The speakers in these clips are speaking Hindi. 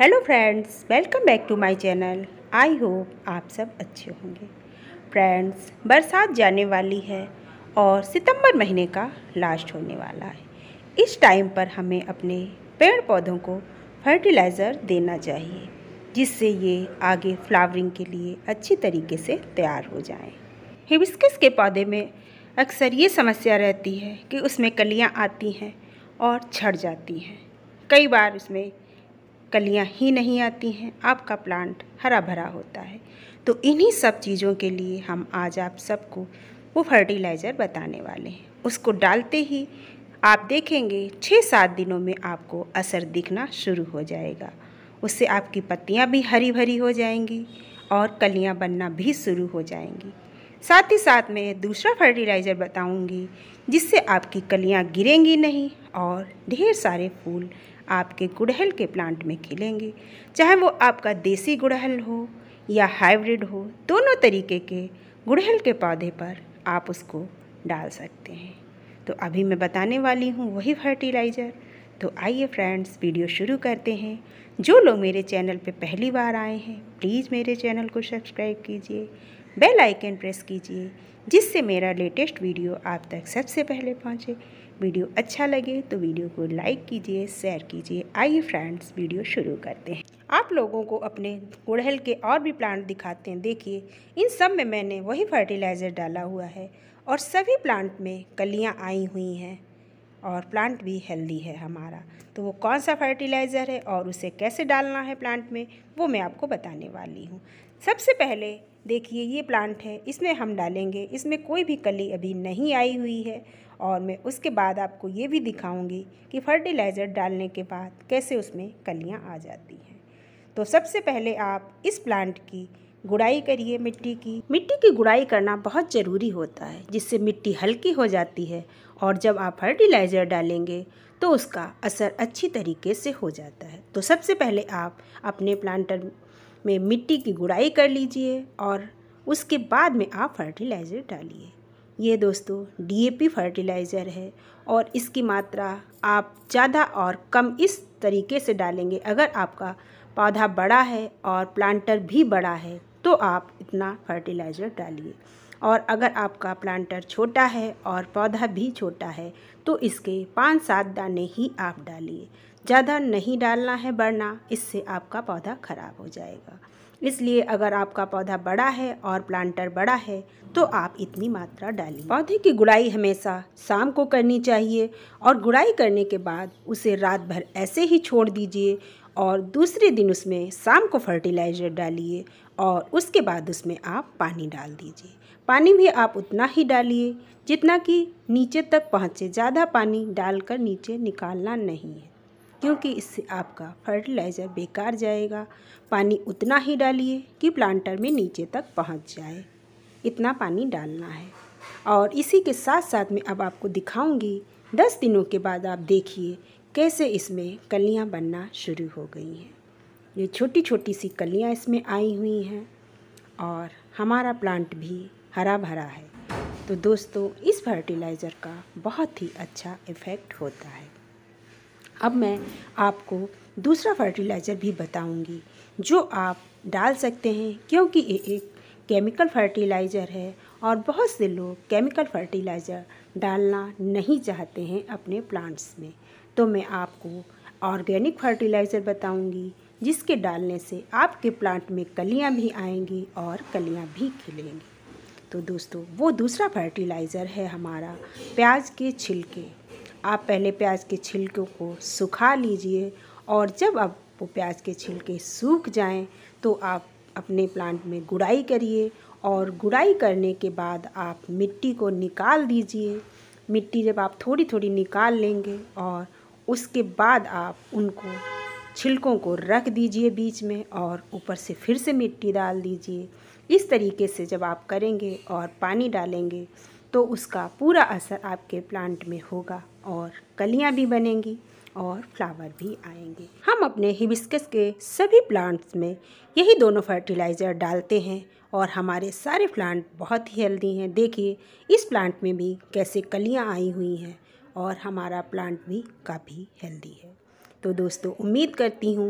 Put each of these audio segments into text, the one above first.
Hello friends welcome back to my channel I hope आप सब अच्छे होंगे फ्रेंड्स बरसात जाने वाली है और सितंबर महीने का लास्ट होने वाला है इस टाइम पर हमें अपने पेड़ पौधों को फर्टिलाइज़र देना चाहिए जिससे ये आगे फ्लावरिंग के लिए अच्छी तरीके से तैयार हो जाएं। हिबिस्किस के पौधे में अक्सर ये समस्या रहती है कि उसमें कलियाँ आती हैं और छड़ जाती हैं कई बार उसमें कलियां ही नहीं आती हैं आपका प्लांट हरा भरा होता है तो इन्हीं सब चीज़ों के लिए हम आज आप सबको वो फर्टिलाइज़र बताने वाले हैं उसको डालते ही आप देखेंगे छः सात दिनों में आपको असर दिखना शुरू हो जाएगा उससे आपकी पत्तियां भी हरी भरी हो जाएंगी और कलियां बनना भी शुरू हो जाएंगी साथ ही साथ मैं दूसरा फर्टिलाइज़र बताऊंगी जिससे आपकी कलियां गिरेंगी नहीं और ढेर सारे फूल आपके गुड़हल के प्लांट में खिलेंगे चाहे वो आपका देसी गुड़हल हो या हाइब्रिड हो दोनों तरीके के गुड़हल के पौधे पर आप उसको डाल सकते हैं तो अभी मैं बताने वाली हूँ वही फर्टिलाइज़र तो आइए फ्रेंड्स वीडियो शुरू करते हैं जो लोग मेरे चैनल पे पहली बार आए हैं प्लीज़ मेरे चैनल को सब्सक्राइब कीजिए बेल आइकन प्रेस कीजिए जिससे मेरा लेटेस्ट वीडियो आप तक सबसे पहले पहुँचे वीडियो अच्छा लगे तो वीडियो को लाइक कीजिए शेयर कीजिए आइए फ्रेंड्स वीडियो शुरू करते हैं आप लोगों को अपने गुड़हल के और भी प्लांट दिखाते हैं देखिए इन सब में मैंने वही फर्टिलाइज़र डाला हुआ है और सभी प्लांट में कलियाँ आई हुई हैं और प्लांट भी हेल्दी है हमारा तो वो कौन सा फर्टिलाइज़र है और उसे कैसे डालना है प्लांट में वो मैं आपको बताने वाली हूँ सबसे पहले देखिए ये प्लांट है इसमें हम डालेंगे इसमें कोई भी कली अभी नहीं आई हुई है और मैं उसके बाद आपको ये भी दिखाऊंगी कि फर्टिलाइज़र डालने के बाद कैसे उसमें कलियाँ आ जाती हैं तो सबसे पहले आप इस प्लांट की गुड़ाई करिए मिट्टी की मिट्टी की गुड़ाई करना बहुत ज़रूरी होता है जिससे मिट्टी हल्की हो जाती है और जब आप फर्टिलाइज़र डालेंगे तो उसका असर अच्छी तरीके से हो जाता है तो सबसे पहले आप अपने प्लांटर में मिट्टी की गुड़ाई कर लीजिए और उसके बाद में आप फर्टिलाइज़र डालिए ये दोस्तों डीएपी फर्टिलाइज़र है और इसकी मात्रा आप ज़्यादा और कम इस तरीके से डालेंगे अगर आपका पौधा बड़ा है और प्लांटर भी बड़ा है तो आप इतना फर्टिलाइज़र डालिए और अगर आपका प्लांटर छोटा है और पौधा भी छोटा है तो इसके पाँच सात दाने ही आप डालिए ज़्यादा नहीं डालना है वरना इससे आपका पौधा खराब हो जाएगा इसलिए अगर आपका पौधा बड़ा है और प्लांटर बड़ा है तो आप इतनी मात्रा डालिए पौधे की गुड़ाई हमेशा शाम को करनी चाहिए और गुड़ाई करने के बाद उसे रात भर ऐसे ही छोड़ दीजिए और दूसरे दिन उसमें शाम को फर्टिलाइज़र डालिए और उसके बाद उसमें आप पानी डाल दीजिए पानी भी आप उतना ही डालिए जितना कि नीचे तक पहुँचे ज़्यादा पानी डालकर नीचे निकालना नहीं है क्योंकि इससे आपका फर्टिलाइज़र बेकार जाएगा पानी उतना ही डालिए कि प्लांटर में नीचे तक पहुंच जाए इतना पानी डालना है और इसी के साथ साथ में अब आपको दिखाऊंगी दस दिनों के बाद आप देखिए कैसे इसमें कलियां बनना शुरू हो गई हैं ये छोटी छोटी सी कलियां इसमें आई हुई हैं और हमारा प्लांट भी हरा भरा है तो दोस्तों इस फर्टिलाइज़र का बहुत ही अच्छा इफ़ेक्ट होता है अब मैं आपको दूसरा फर्टिलाइज़र भी बताऊंगी जो आप डाल सकते हैं क्योंकि ये एक केमिकल फर्टिलाइज़र है और बहुत से लोग केमिकल फर्टिलाइज़र डालना नहीं चाहते हैं अपने प्लांट्स में तो मैं आपको ऑर्गेनिक फर्टिलाइज़र बताऊंगी जिसके डालने से आपके प्लांट में कलियां भी आएंगी और कलियां भी खिलेंगी तो दोस्तों वो दूसरा फर्टिलाइज़र है हमारा प्याज के छिलके आप पहले प्याज के छिलकों को सुखा लीजिए और जब आप वो प्याज के छिलके सूख जाएं तो आप अपने प्लांट में गुड़ाई करिए और गुड़ाई करने के बाद आप मिट्टी को निकाल दीजिए मिट्टी जब आप थोड़ी थोड़ी निकाल लेंगे और उसके बाद आप उनको छिलकों को रख दीजिए बीच में और ऊपर से फिर से मिट्टी डाल दीजिए इस तरीके से जब आप करेंगे और पानी डालेंगे तो उसका पूरा असर आपके प्लांट में होगा और कलियां भी बनेंगी और फ्लावर भी आएंगे हम अपने हिबिस्कस के सभी प्लांट्स में यही दोनों फर्टिलाइज़र डालते हैं और हमारे सारे प्लांट बहुत ही हेल्दी हैं देखिए इस प्लांट में भी कैसे कलियां आई हुई हैं और हमारा प्लांट भी काफ़ी हेल्दी है तो दोस्तों उम्मीद करती हूँ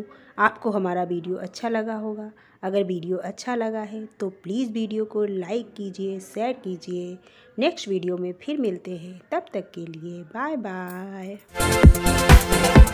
आपको हमारा वीडियो अच्छा लगा होगा अगर वीडियो अच्छा लगा है तो प्लीज़ वीडियो को लाइक कीजिए शेयर कीजिए नेक्स्ट वीडियो में फिर मिलते हैं तब तक के लिए बाय बाय